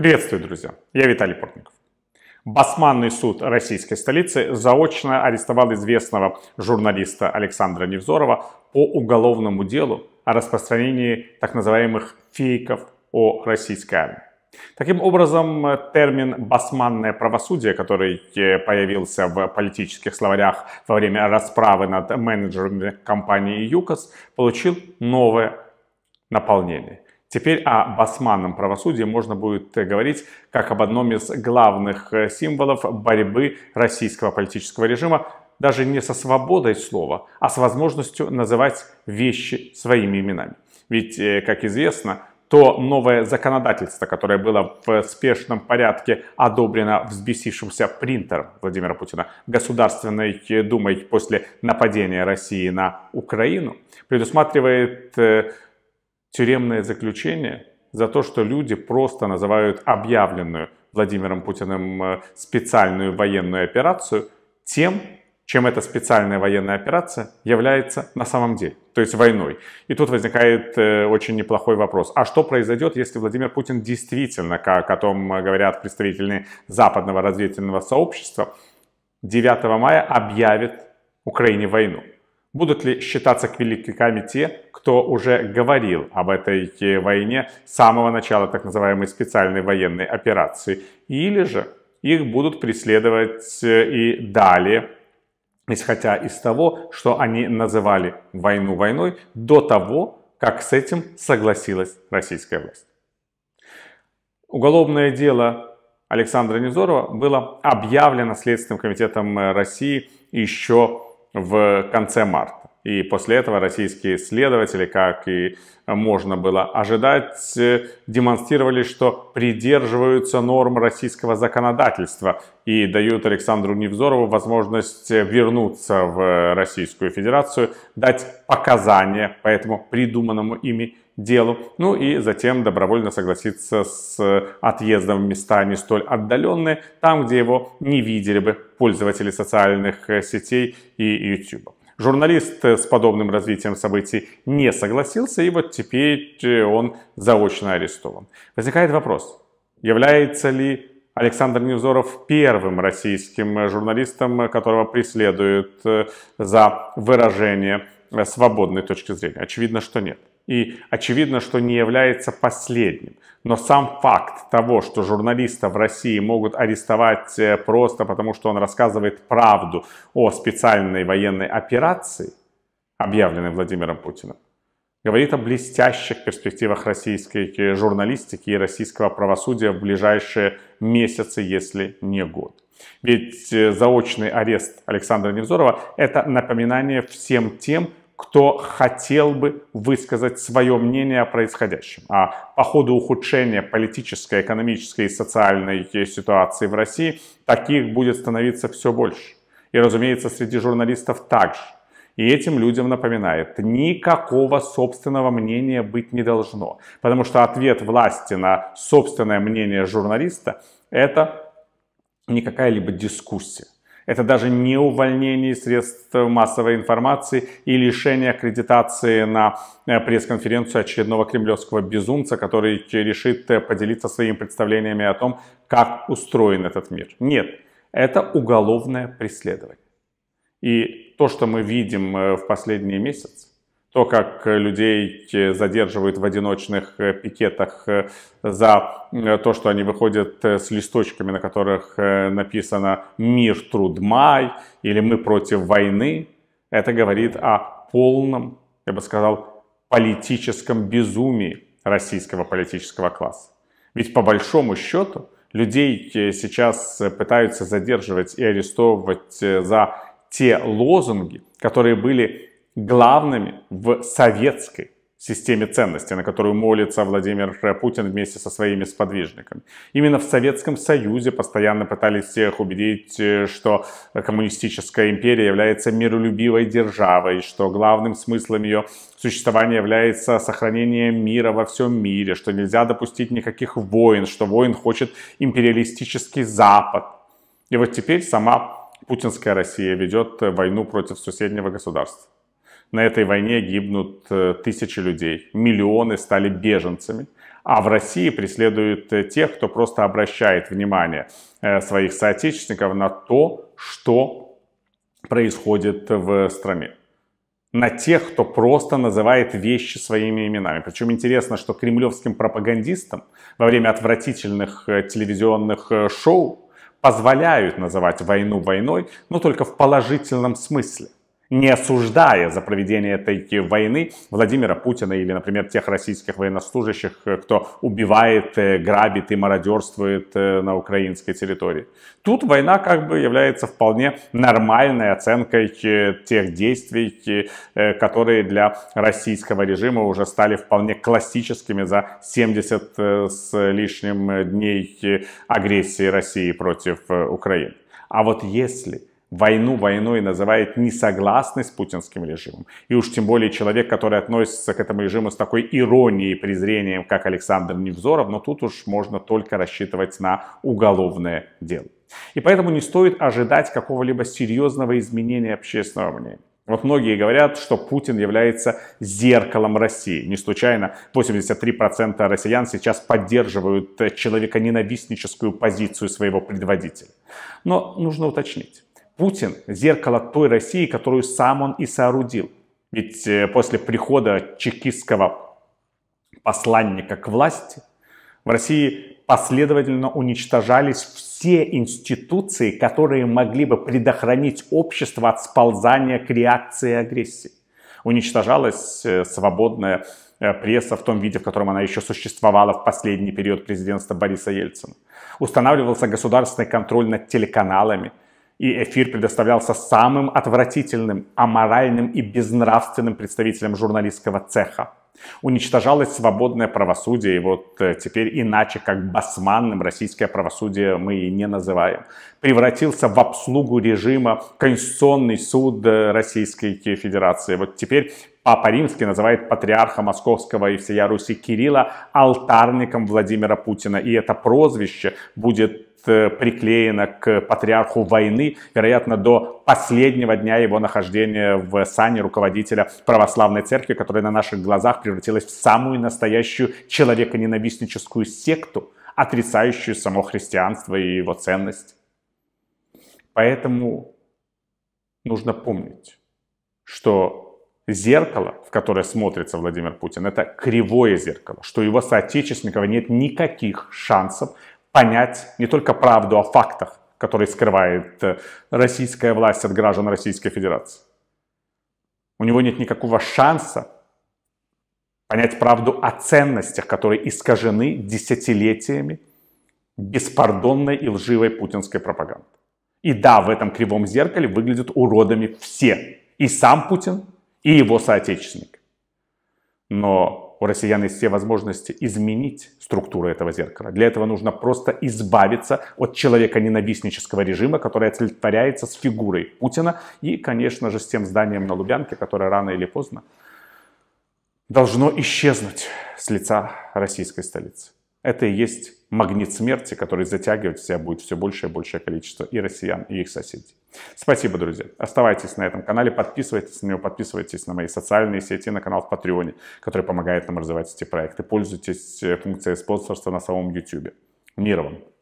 Приветствую, друзья. Я Виталий Портников. Басманный суд российской столицы заочно арестовал известного журналиста Александра Невзорова по уголовному делу о распространении так называемых фейков о российской армии. Таким образом, термин «басманное правосудие», который э, появился в политических словарях во время расправы над менеджерами компании «ЮКОС», получил новое наполнение. Теперь о басманном правосудии можно будет э, говорить как об одном из главных э, символов борьбы российского политического режима даже не со свободой слова, а с возможностью называть вещи своими именами. Ведь, э, как известно, то новое законодательство, которое было в спешном порядке одобрено взбесившимся принтером Владимира Путина Государственной Думой после нападения России на Украину, предусматривает тюремное заключение за то, что люди просто называют объявленную Владимиром Путиным э, специальную военную операцию тем, чем эта специальная военная операция является на самом деле, то есть войной. И тут возникает э, очень неплохой вопрос. А что произойдет, если Владимир Путин действительно, как о том говорят представители западного разведывательного сообщества, 9 мая объявит Украине войну? Будут ли считаться к квиликами те, кто уже говорил об этой э, войне с самого начала так называемой специальной военной операции? Или же их будут преследовать э, и далее, исходя из того, что они называли войну войной до того, как с этим согласилась российская власть? Уголовное дело Александра Невзорова было объявлено Следственным комитетом э, России еще в конце марта. И после этого российские исследователи, как и можно было ожидать, демонстрировали, что придерживаются норм российского законодательства и дают Александру Невзорову возможность вернуться в Российскую Федерацию, дать показания по этому придуманному ими делу, ну и затем добровольно согласиться с отъездом в места не столь отдаленные, там, где его не видели бы пользователи социальных э, сетей и YouTube. Журналист э, с подобным развитием событий не согласился, и вот теперь э, он заочно арестован. Возникает вопрос, является ли Александр Невзоров первым российским журналистом, которого преследуют за выражение свободной точки зрения? Очевидно, что нет и очевидно, что не является последним. Но сам факт того, что журналиста в России могут арестовать э, просто потому, что он рассказывает правду о специальной военной операции, объявленной Владимиром Путиным, говорит о блестящих перспективах российской э, журналистики и российского правосудия в ближайшие месяцы, если не год. Ведь э, заочный арест Александра Невзорова – это напоминание всем тем, кто хотел бы высказать свое мнение о происходящем. А по ходу ухудшения политической, экономической и социальной ситуации в России таких будет становиться все больше. И, разумеется, среди журналистов также. И этим людям напоминает, никакого собственного мнения быть не должно. Потому что ответ власти на собственное мнение журналиста – это не какая-либо дискуссия это даже не увольнение средств массовой информации и лишение аккредитации на э, пресс-конференцию очередного кремлевского безумца, который решит э, поделиться своими представлениями о том, как устроен этот мир. Нет, это уголовное преследование. И то, что мы видим э, в последние месяцы, то, как э, людей э, задерживают в одиночных э, пикетах за то, что они выходят с листочками, на которых написано «Мир, труд, май» или «Мы против войны», это говорит о полном, я бы сказал, политическом безумии российского политического класса. Ведь по большому счету людей сейчас пытаются задерживать и арестовывать за те лозунги, которые были главными в советской системе ценностей, на которую молится Владимир Путин вместе со своими сподвижниками. Именно в Советском Союзе постоянно пытались всех убедить, э, что коммунистическая империя является миролюбивой державой, что главным смыслом ее существования является сохранение мира во всем мире, что нельзя допустить никаких войн, что войн хочет империалистический Запад. И вот теперь сама путинская Россия ведет войну против соседнего государства. На этой войне гибнут э, тысячи людей, миллионы стали беженцами. А в России преследуют э, тех, кто просто обращает внимание э, своих соотечественников на то, что происходит в стране на тех, кто просто называет вещи своими именами. Причем интересно, что кремлевским пропагандистам во время отвратительных телевизионных шоу позволяют называть войну войной, но только в положительном смысле не осуждая за проведение этой войны Владимира Путина или, например, тех российских военнослужащих, э, кто убивает, э, грабит и мародерствует э, на украинской территории. Тут война как бы является вполне нормальной оценкой тех действий, которые для российского режима уже стали вполне классическими за 70 с лишним дней агрессии России против Украины. А вот если войну войной называет несогласный с путинским режимом. И уж тем более человек, который относится к этому режиму с такой иронией и презрением, как Александр Невзоров, но тут уж можно только рассчитывать на уголовное дело. И поэтому не стоит ожидать какого-либо серьезного изменения общественного мнения. Вот многие говорят, что Путин является зеркалом России. Не случайно 83% россиян сейчас поддерживают человеконенавистническую позицию своего предводителя. Но нужно уточнить. Путин – зеркало той России, которую сам он и соорудил. Ведь э, после прихода чекистского посланника к власти в России последовательно уничтожались все институции, которые могли бы предохранить общество от сползания к реакции агрессии. Уничтожалась э, свободная э, пресса в том виде, в котором она еще существовала в последний период президентства Бориса Ельцина. Устанавливался государственный контроль над телеканалами – и эфир предоставлялся самым отвратительным, аморальным и безнравственным представителям журналистского цеха. Уничтожалось свободное правосудие, и вот э, теперь иначе, как басманным, российское правосудие мы и не называем. Превратился в обслугу режима Конституционный суд э, Российской Федерации. Вот теперь Папа Римский называет патриарха Московского и всея Руси Кирилла алтарником Владимира Путина. И это прозвище будет Э, приклеена к патриарху войны, вероятно, до последнего дня его нахождения в сане руководителя православной церкви, которая на наших глазах превратилась в самую настоящую человеконенавистническую секту, отрицающую само христианство и его ценность. Поэтому нужно помнить, что зеркало, в которое смотрится Владимир Путин, это кривое зеркало, что его соотечественников нет никаких шансов понять не только правду о фактах, которые скрывает э, российская власть от граждан Российской Федерации. У него нет никакого шанса понять правду о ценностях, которые искажены десятилетиями беспардонной и лживой путинской пропаганды. И да, в этом кривом зеркале выглядят уродами все. И сам Путин, и его соотечественник. Но у россиян есть все возможности изменить структуру этого зеркала. Для этого нужно просто избавиться от человека ненавистнического режима, который олицетворяется с фигурой Путина и, конечно же, с тем зданием на Лубянке, которое рано или поздно должно исчезнуть с лица российской столицы. Это и есть магнит смерти, который затягивает, в себя будет все большее и большее количество и россиян, и их соседей. Спасибо, друзья. Оставайтесь на этом канале, подписывайтесь на него, подписывайтесь на мои социальные сети, на канал в Патреоне, который помогает нам развивать эти проекты. Пользуйтесь э, функцией спонсорства на самом YouTube. Мир вам!